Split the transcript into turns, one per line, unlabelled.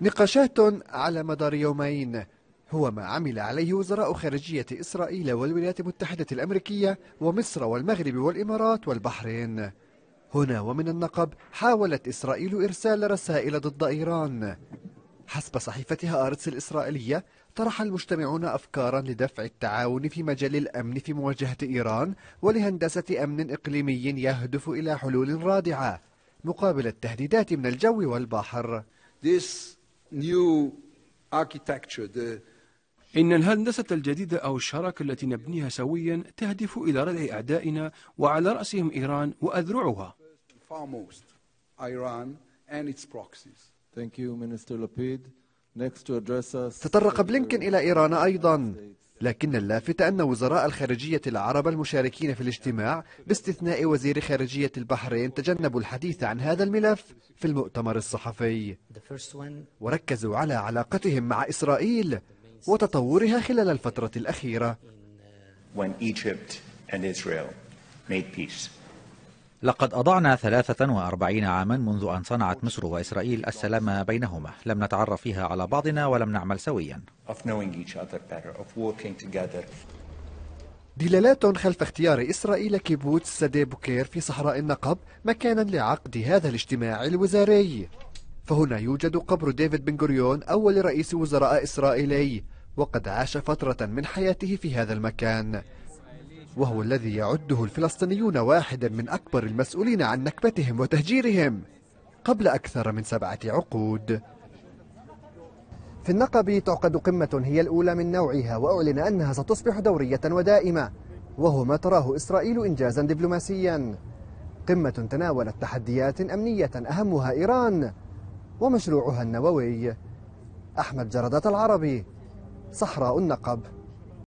نقاشات على مدار يومين هو ما عمل عليه وزراء خارجية إسرائيل والولايات المتحدة الأمريكية ومصر والمغرب والإمارات والبحرين هنا ومن النقب حاولت إسرائيل إرسال رسائل ضد إيران حسب صحيفتها آرتس الإسرائيلية طرح المجتمعون أفكارا لدفع التعاون في مجال الأمن في مواجهة إيران ولهندسة أمن إقليمي يهدف إلى حلول رادعة مقابل التهديدات من الجو والبحر This إن الهندسة الجديدة أو الشراكة التي نبنيها سويا تهدف إلى ردع أعدائنا وعلى رأسهم إيران وأذرعها. تطرق بلينكن إلى إيران أيضا لكن اللافت أن وزراء الخارجية العرب المشاركين في الاجتماع باستثناء وزير خارجية البحرين تجنبوا الحديث عن هذا الملف في المؤتمر الصحفي وركزوا على علاقتهم مع إسرائيل وتطورها خلال الفترة الأخيرة uh, when Egypt and Israel made peace. لقد أضعنا 43 عاما منذ أن صنعت مصر وإسرائيل السلام بينهما لم نتعرف فيها على بعضنا ولم نعمل سويا دلالات خلف اختيار إسرائيل كيبوتس سدي بوكير في صحراء النقب مكانا لعقد هذا الاجتماع الوزاري فهنا يوجد قبر ديفيد بن غوريون أول رئيس وزراء إسرائيلي وقد عاش فترة من حياته في هذا المكان وهو الذي يعده الفلسطينيون واحدا من أكبر المسؤولين عن نكبتهم وتهجيرهم قبل أكثر من سبعة عقود في النقب تعقد قمة هي الأولى من نوعها وأعلن أنها ستصبح دورية ودائمة وهو ما تراه إسرائيل إنجازا دبلوماسيا قمة تناولت تحديات أمنية أهمها إيران ومشروعها النووي أحمد جردات العربي صحراء النقب